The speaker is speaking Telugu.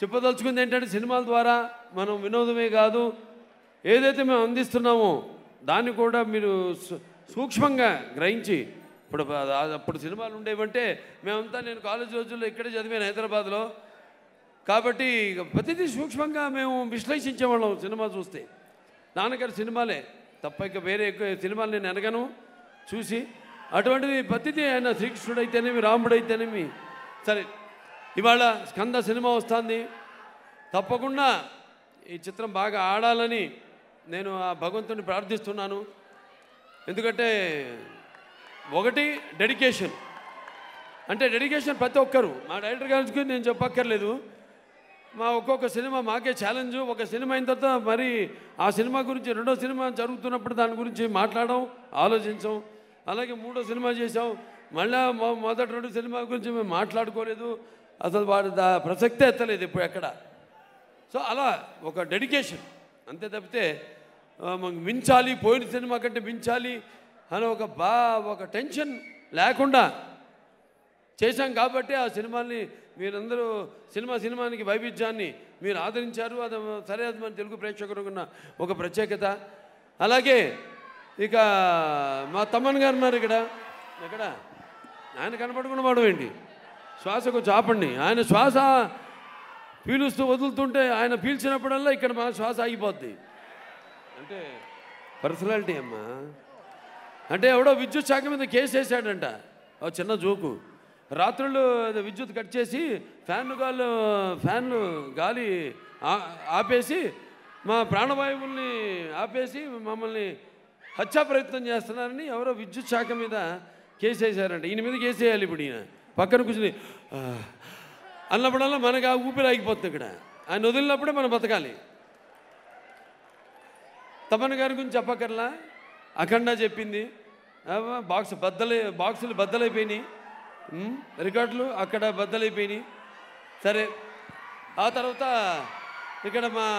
చెప్పదలుచుకుంది ఏంటంటే సినిమాల ద్వారా మనం వినోదమే కాదు ఏదైతే మేము అందిస్తున్నామో దాన్ని కూడా మీరు సూక్ష్మంగా గ్రహించి ఇప్పుడు అప్పుడు సినిమాలు ఉండేవంటే మేమంతా నేను కాలేజ్ రోజుల్లో ఇక్కడే చదివాను హైదరాబాద్లో కాబట్టి ప్రతిదీ సూక్ష్మంగా మేము విశ్లేషించేవాళ్ళం సినిమా చూస్తే నాన్నగారి సినిమాలే తప్ప ఇక వేరే ఎక్కువ సినిమాలు నేను ఎనగను చూసి అటువంటిది ప్రతిదీ ఆయన శ్రీకృష్ణుడు అయితేనేమి రాముడు అయితేనేమి సరే ఇవాళ స్కంద సినిమా వస్తుంది తప్పకుండా ఈ చిత్రం బాగా ఆడాలని నేను ఆ భగవంతుని ప్రార్థిస్తున్నాను ఎందుకంటే ఒకటి డెడికేషన్ అంటే డెడికేషన్ ప్రతి ఒక్కరు మా డైరెక్టర్ గారికి నేను చెప్పక్కర్లేదు మా ఒక్కొక్క సినిమా మాకే ఛాలెంజ్ ఒక సినిమా అయిన తర్వాత మరి ఆ సినిమా గురించి రెండో సినిమా జరుగుతున్నప్పుడు దాని గురించి మాట్లాడడం ఆలోచించాం అలాగే మూడో సినిమా చేసాం మళ్ళీ మొదటి రెండు సినిమా గురించి మేము మాట్లాడుకోలేదు అసలు వాడు దా ప్రసక్తే ఎత్తలేదు ఇప్పుడు ఎక్కడ సో అలా ఒక డెడికేషన్ అంతే తప్పితే మించాలి పోయిన సినిమా కంటే మించాలి అని ఒక బా ఒక టెన్షన్ లేకుండా చేశాం కాబట్టి ఆ సినిమాని మీరందరూ సినిమా సినిమానికి వైవిధ్యాన్ని మీరు ఆదరించారు అది సరే అది మన తెలుగు ప్రేక్షకులకున్న ఒక ప్రత్యేకత అలాగే ఇక మా తమ్మన్ గారు ఉన్నారు ఇక్కడ ఇక్కడ ఆయన కనపడకుండా వాడు ఏంటి శ్వాస కొంచెం ఆపండి ఆయన శ్వాస పీలుస్తూ వదులుతుంటే ఆయన పీల్చినప్పుడల్లా ఇక్కడ మా శ్వాస ఆగిపోద్ది అంటే పర్సనాలిటీ అమ్మా అంటే ఎవడో విద్యుత్ శాఖ మీద కేసు వేసాడంట ఓ చిన్న జోకు రాత్రులు విద్యుత్ కట్ చేసి ఫ్యాన్లు గాలు ఫ్యాన్లు గాలి ఆపేసి మా ప్రాణవాయువుల్ని ఆపేసి మమ్మల్ని హత్యా ప్రయత్నం చేస్తున్నారని ఎవరో విద్యుత్ శాఖ మీద కేసు వేసారంట ఈయన మీద కేసు వేయాలి ఇప్పుడు ఈయన పక్కన కూర్చుని అన్నప్పుడల్లా మనకు ఆ ఊపిరి ఆగిపోతుంది ఇక్కడ ఆయన వదిలినప్పుడే మనం బతకాలి తపన్ గారి గురించి చెప్పక్కర్లా అఖండ చెప్పింది బాక్స్ బద్దలు బాక్సులు బద్దలైపోయినాయి రికార్డులు అక్కడ బద్దలైపోయినాయి సరే ఆ తర్వాత ఇక్కడ మా